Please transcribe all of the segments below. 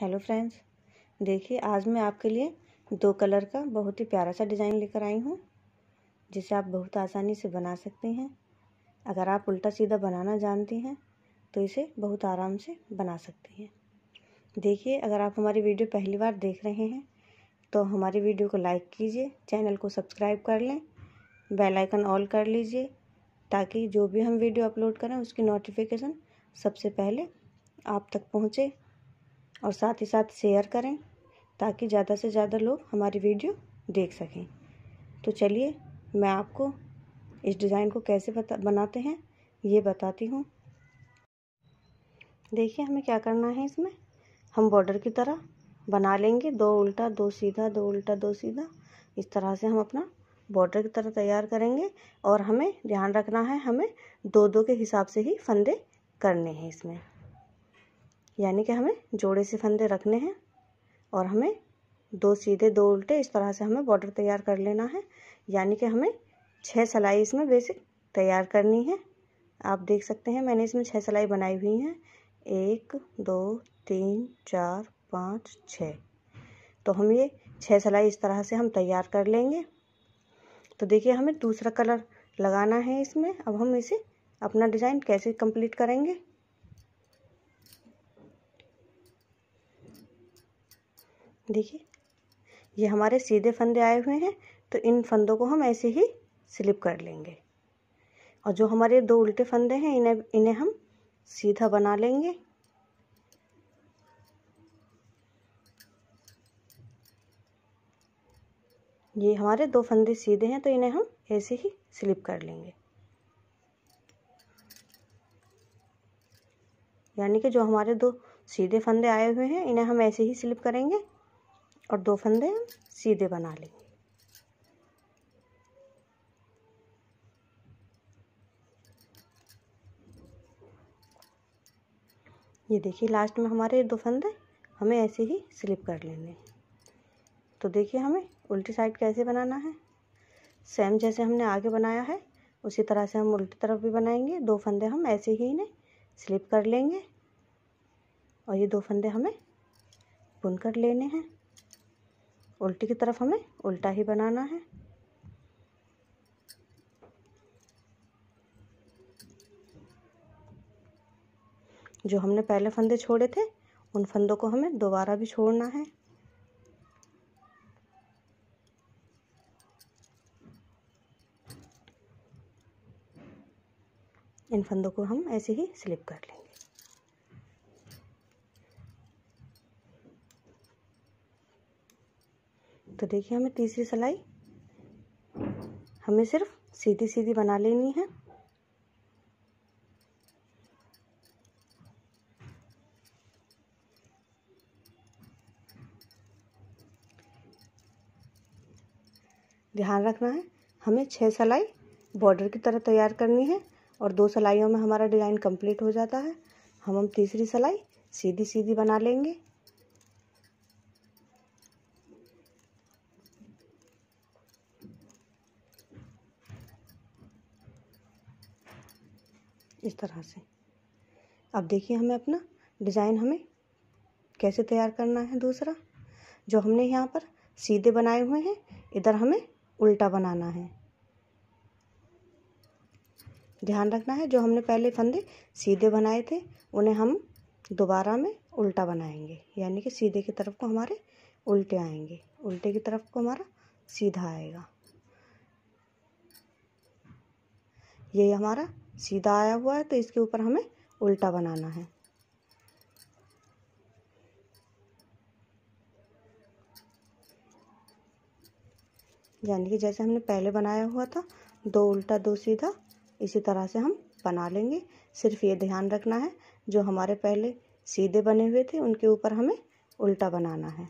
hello friends देखिए आज मैं आपके लिए दो कलर का बहुत ही प्यारा सा डिज़ाइन लेकर आई हूँ जिसे आप बहुत आसानी से बना सकती हैं अगर आप उल्टा सीधा बनाना जानती हैं तो इसे बहुत आराम से बना सकती हैं देखिए अगर आप हमारी वीडियो पहली बार देख रहे हैं तो हमारी वीडियो को लाइक कीजिए चैनल को सब्सक्राइब कर लें बेलाइकन ऑल कर लीजिए ताकि जो भी हम वीडियो अपलोड करें उसकी नोटिफिकेशन सबसे पहले आप तक पहुँचे और साथ ही साथ शेयर करें ताकि ज़्यादा से ज़्यादा लोग हमारी वीडियो देख सकें तो चलिए मैं आपको इस डिज़ाइन को कैसे बता बनाते हैं ये बताती हूँ देखिए हमें क्या करना है इसमें हम बॉर्डर की तरह बना लेंगे दो उल्टा दो सीधा दो उल्टा दो सीधा इस तरह से हम अपना बॉर्डर की तरह तैयार करेंगे और हमें ध्यान रखना है हमें दो दो के हिसाब से ही फंदे करने हैं इसमें यानी कि हमें जोड़े से फंदे रखने हैं और हमें दो सीधे दो उल्टे इस तरह से हमें बॉर्डर तैयार कर लेना है यानी कि हमें छः सिलाई इसमें बेसिक तैयार करनी है आप देख सकते हैं मैंने इसमें छः सिलाई बनाई हुई हैं एक दो तीन चार पाँच छ तो हम ये छः सिलाई इस तरह से हम तैयार कर लेंगे तो देखिए हमें दूसरा कलर लगाना है इसमें अब हम इसे अपना डिज़ाइन कैसे कंप्लीट करेंगे देखिए ये हमारे सीधे फंदे आए हुए हैं तो इन फंदों को हम ऐसे ही स्लिप कर लेंगे और जो हमारे दो उल्टे फंदे हैं इन्हें इन्हें हम सीधा बना लेंगे ये हमारे दो फंदे सीधे हैं तो इन्हें हम ऐसे ही स्लिप कर लेंगे यानी कि जो हमारे दो सीधे फंदे आए हुए हैं इन्हें हम ऐसे ही स्लिप करेंगे और दो फंदे हम सीधे बना लेंगे ये देखिए लास्ट में हमारे दो फंदे हमें ऐसे ही स्लिप कर लेने तो देखिए हमें उल्टी साइड कैसे बनाना है सेम जैसे हमने आगे बनाया है उसी तरह से हम उल्टी तरफ भी बनाएंगे दो फंदे हम ऐसे ही इन्हें स्लिप कर लेंगे और ये दो फंदे हमें बुन कर लेने हैं उल्टी की तरफ हमें उल्टा ही बनाना है जो हमने पहले फंदे छोड़े थे उन फंदों को हमें दोबारा भी छोड़ना है इन फंदों को हम ऐसे ही स्लिप कर लेंगे तो देखिए हमें तीसरी सिलाई हमें सिर्फ सीधी सीधी बना लेनी है ध्यान रखना है हमें छः सिलाई बॉर्डर की तरह तैयार करनी है और दो सिलाइयों में हमारा डिज़ाइन कंप्लीट हो जाता है हम हम तीसरी सिलाई सीधी सीधी बना लेंगे इस तरह से अब देखिए हमें अपना डिज़ाइन हमें कैसे तैयार करना है दूसरा जो हमने यहाँ पर सीधे बनाए हुए हैं इधर हमें उल्टा बनाना है ध्यान रखना है जो हमने पहले फंदे सीधे बनाए थे उन्हें हम दोबारा में उल्टा बनाएंगे यानी कि सीधे की तरफ को हमारे उल्टे आएंगे उल्टे की तरफ को हमारा सीधा आएगा ये हमारा सीधा आया हुआ है तो इसके ऊपर हमें उल्टा बनाना है यानी कि जैसे हमने पहले बनाया हुआ था दो उल्टा दो सीधा इसी तरह से हम बना लेंगे सिर्फ ये ध्यान रखना है जो हमारे पहले सीधे बने हुए थे उनके ऊपर हमें उल्टा बनाना है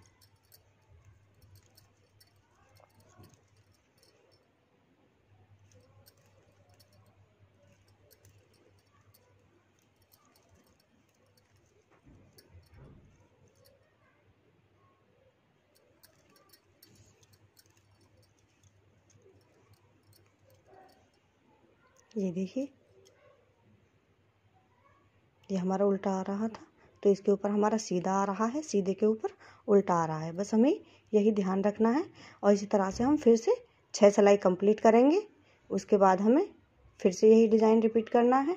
ये देखिए ये हमारा उल्टा आ रहा था तो इसके ऊपर हमारा सीधा आ रहा है सीधे के ऊपर उल्टा आ रहा है बस हमें यही ध्यान रखना है और इसी तरह से हम फिर से छः सिलाई कंप्लीट करेंगे उसके बाद हमें फिर से यही डिज़ाइन रिपीट करना है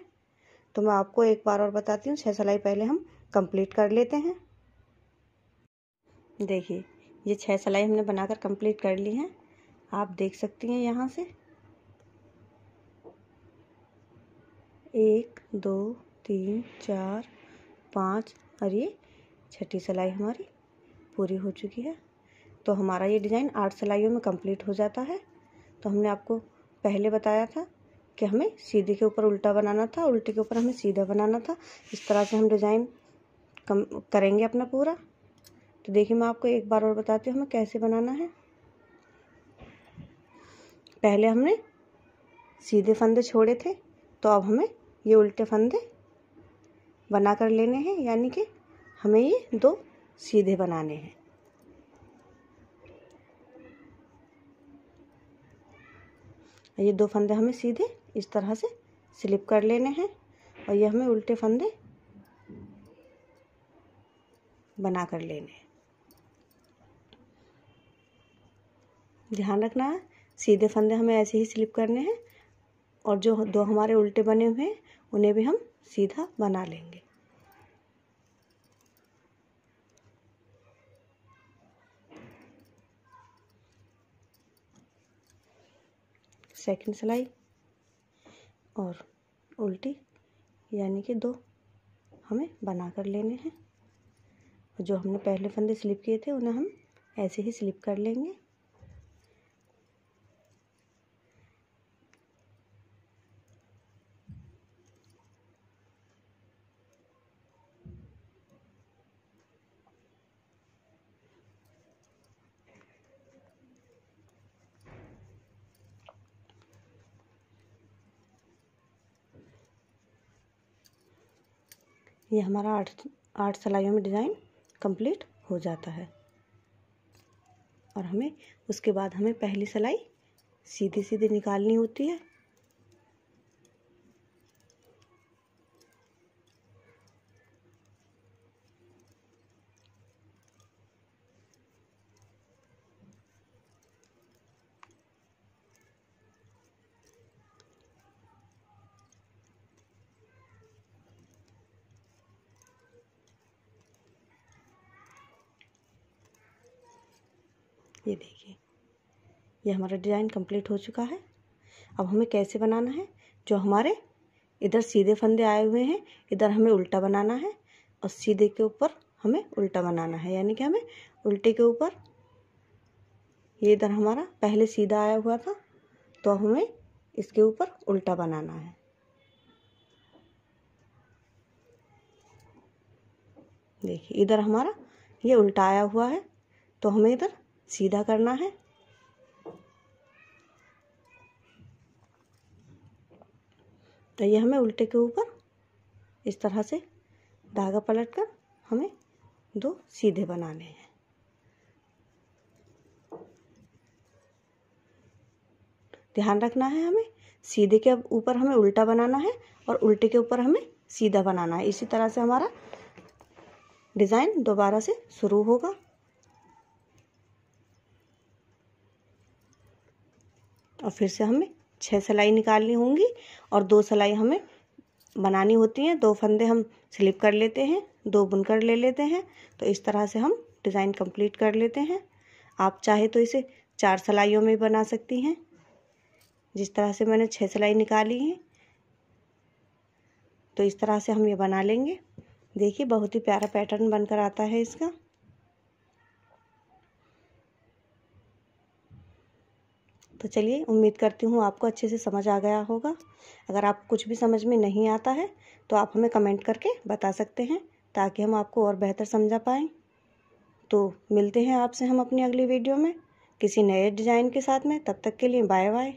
तो मैं आपको एक बार और बताती हूँ छः सिलाई पहले हम कंप्लीट कर लेते हैं देखिए ये छः सिलाई हमने बनाकर कंप्लीट कर ली है आप देख सकती हैं यहाँ से एक दो तीन चार पाँच और ये छठी सिलाई हमारी पूरी हो चुकी है तो हमारा ये डिज़ाइन आठ सिलाइयों में कंप्लीट हो जाता है तो हमने आपको पहले बताया था कि हमें सीधे के ऊपर उल्टा बनाना था उल्टे के ऊपर हमें सीधा बनाना था इस तरह से हम डिज़ाइन कम करेंगे अपना पूरा तो देखिए मैं आपको एक बार और बताती हूँ हमें कैसे बनाना है पहले हमने सीधे फंदे छोड़े थे तो अब हमें ये उल्टे फंदे बना कर लेने हैं यानी कि हमें ये दो सीधे बनाने हैं ये दो फंदे हमें सीधे इस तरह से स्लिप कर लेने हैं और ये हमें उल्टे फंदे बना कर लेने हैं ध्यान रखना सीधे फंदे हमें ऐसे ही स्लिप करने हैं और जो दो हमारे उल्टे बने हुए हैं उन्हें भी हम सीधा बना लेंगे सेकंड सिलाई और उल्टी यानी कि दो हमें बना कर लेने हैं जो हमने पहले फंदे स्लिप किए थे उन्हें हम ऐसे ही स्लिप कर लेंगे ये हमारा आठ आठ सलाइयों में डिज़ाइन कंप्लीट हो जाता है और हमें उसके बाद हमें पहली सिलाई सीधी सीधी निकालनी होती है ये देखिए ये हमारा डिज़ाइन कंप्लीट हो चुका है अब हमें कैसे बनाना है जो हमारे इधर सीधे फंदे आए हुए हैं इधर हमें उल्टा बनाना है और सीधे के ऊपर हमें उल्टा बनाना है यानी कि हमें उल्टे के ऊपर ये इधर हमारा पहले सीधा आया हुआ था तो हमें इसके ऊपर उल्टा बनाना है देखिए इधर हमारा ये उल्टा आया हुआ है तो हमें इधर सीधा करना है तो ये हमें उल्टे के ऊपर इस तरह से धागा पलट कर हमें दो सीधे बनाने हैं ध्यान रखना है हमें सीधे के ऊपर हमें उल्टा बनाना है और उल्टे के ऊपर हमें सीधा बनाना है इसी तरह से हमारा डिज़ाइन दोबारा से शुरू होगा और फिर से हमें छः सिलाई निकालनी होंगी और दो सिलाई हमें बनानी होती हैं दो फंदे हम स्लिप कर लेते हैं दो बुनकर ले लेते हैं तो इस तरह से हम डिज़ाइन कंप्लीट कर लेते हैं आप चाहे तो इसे चार सिलाइयों में बना सकती हैं जिस तरह से मैंने छः सिलाई निकाली है तो इस तरह से हम ये बना लेंगे देखिए बहुत ही प्यारा पैटर्न बनकर आता है इसका तो चलिए उम्मीद करती हूँ आपको अच्छे से समझ आ गया होगा अगर आप कुछ भी समझ में नहीं आता है तो आप हमें कमेंट करके बता सकते हैं ताकि हम आपको और बेहतर समझा पाएँ तो मिलते हैं आपसे हम अपनी अगली वीडियो में किसी नए डिज़ाइन के साथ में तब तक के लिए बाय बाय